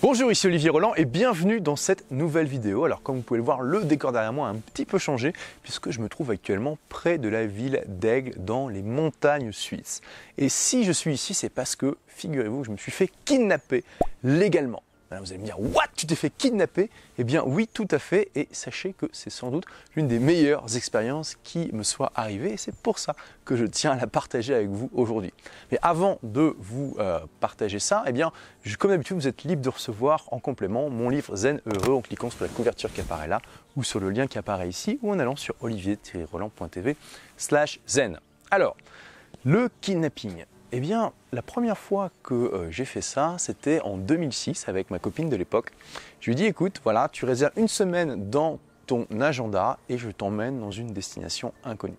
Bonjour, ici Olivier Roland et bienvenue dans cette nouvelle vidéo. Alors comme vous pouvez le voir, le décor derrière moi a un petit peu changé puisque je me trouve actuellement près de la ville d'Aigle dans les montagnes suisses. Et si je suis ici, c'est parce que, figurez-vous, je me suis fait kidnapper légalement vous allez me dire, what Tu t'es fait kidnapper Eh bien oui, tout à fait. Et sachez que c'est sans doute l'une des meilleures expériences qui me soit arrivée. Et c'est pour ça que je tiens à la partager avec vous aujourd'hui. Mais avant de vous euh, partager ça, eh bien, comme d'habitude, vous êtes libre de recevoir en complément mon livre Zen Heureux en cliquant sur la couverture qui apparaît là ou sur le lien qui apparaît ici ou en allant sur olivier-roland.tv slash zen. Alors, le kidnapping. Eh bien, la première fois que euh, j'ai fait ça, c'était en 2006 avec ma copine de l'époque. Je lui ai dit, écoute, voilà, tu réserves une semaine dans ton agenda et je t'emmène dans une destination inconnue.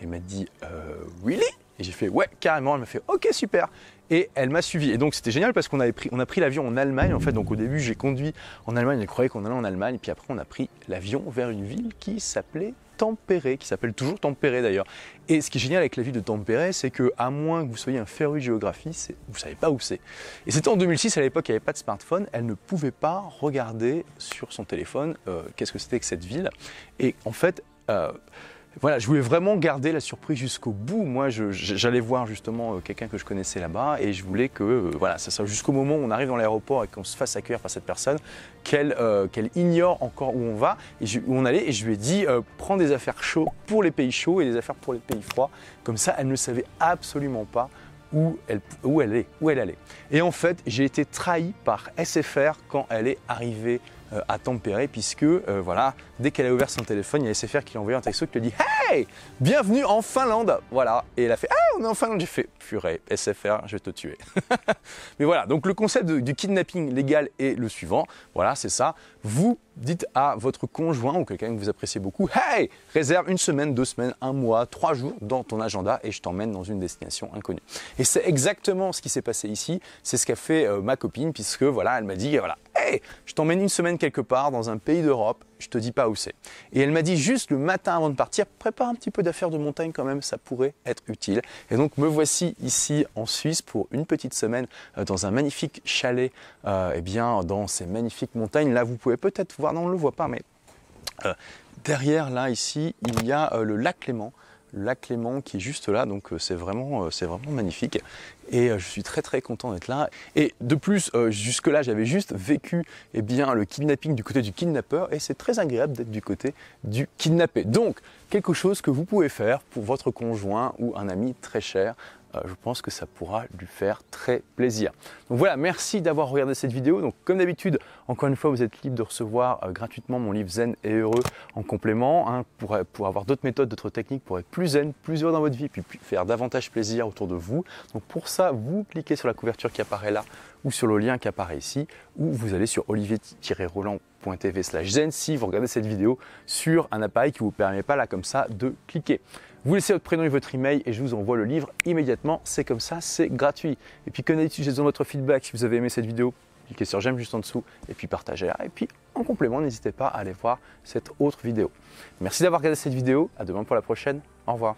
Elle m'a dit, euh, really Et j'ai fait, ouais, carrément. Elle m'a fait, ok, super. Et elle m'a suivi. Et donc, c'était génial parce qu'on avait pris, on a pris l'avion en Allemagne. En fait, donc au début, j'ai conduit en Allemagne. Elle croyait qu'on allait en Allemagne. Puis après, on a pris l'avion vers une ville qui s'appelait Tempéré, qui s'appelle toujours Tempéré d'ailleurs. Et ce qui est génial avec la ville de Tempéré, c'est que à moins que vous soyez un féru de géographie, vous ne savez pas où c'est. Et c'était en 2006, à l'époque, il n'y avait pas de smartphone, elle ne pouvait pas regarder sur son téléphone euh, qu'est-ce que c'était que cette ville. Et en fait, euh, voilà, je voulais vraiment garder la surprise jusqu'au bout. Moi, j'allais voir justement euh, quelqu'un que je connaissais là-bas et je voulais que, euh, voilà, ça soit jusqu'au moment où on arrive dans l'aéroport et qu'on se fasse accueillir par cette personne, qu'elle euh, ignore encore où on va, et où on allait. Et je lui ai dit, prends des affaires chaudes pour les pays chauds et des affaires pour les pays froids. Comme ça, elle ne savait absolument pas où elle, est, où elle allait. Et en fait, j'ai été trahi par SFR quand elle est arrivée euh, à tempérer puisque euh, voilà, dès qu'elle a ouvert son téléphone, il y a SFR qui lui a envoyé un texto qui lui dit Hey Bienvenue en Finlande Voilà. Et elle a fait Ah, on est en Finlande J'ai fait Purée, SFR, je vais te tuer. Mais voilà, donc le concept du kidnapping légal est le suivant. Voilà, c'est ça. Vous dites à votre conjoint ou quelqu'un que vous appréciez beaucoup Hey Réserve une semaine, deux semaines, un mois, trois jours dans ton agenda et je t'emmène dans une destination inconnue. Et c'est exactement ce qui s'est passé ici. C'est ce qu'a fait euh, ma copine puisque voilà, elle m'a dit Voilà, je t'emmène une semaine quelque part dans un pays d'Europe, je te dis pas où c'est. Et elle m'a dit juste le matin avant de partir, prépare un petit peu d'affaires de montagne quand même, ça pourrait être utile. Et donc me voici ici en Suisse pour une petite semaine euh, dans un magnifique chalet, et euh, eh bien dans ces magnifiques montagnes. Là, vous pouvez peut-être voir, non, on ne le voit pas, mais euh, derrière là, ici, il y a le lac Clément la Clément qui est juste là, donc euh, c'est vraiment, euh, vraiment magnifique. Et euh, je suis très très content d'être là. Et de plus, jusque-là, j'avais juste vécu eh bien, le kidnapping du côté du kidnappeur, et c'est très agréable d'être du côté du kidnappé. Donc, quelque chose que vous pouvez faire pour votre conjoint ou un ami très cher, euh, je pense que ça pourra lui faire très plaisir. Donc voilà, merci d'avoir regardé cette vidéo. Donc comme d'habitude, encore une fois, vous êtes libre de recevoir euh, gratuitement mon livre Zen et heureux en complément hein, pour, avoir d'autres méthodes, d'autres techniques pour être plus zen, plus heureux dans votre vie, puis, faire davantage plaisir autour de vous. Donc pour ça, vous cliquez sur la couverture qui apparaît là ou sur le lien qui apparaît ici ou vous allez sur olivier roland tv/ slash zen si vous regardez cette vidéo sur un appareil qui ne vous permet pas là comme ça de cliquer. Vous laissez votre prénom et votre email et je vous envoie le livre immédiatement. C'est comme ça, c'est gratuit. Et puis comme d'habitude, j'ai besoin de votre feedback si vous avez aimé cette vidéo. Cliquez sur j'aime juste en dessous et puis partagez-la. Et puis en complément, n'hésitez pas à aller voir cette autre vidéo. Merci d'avoir regardé cette vidéo. À demain pour la prochaine. Au revoir.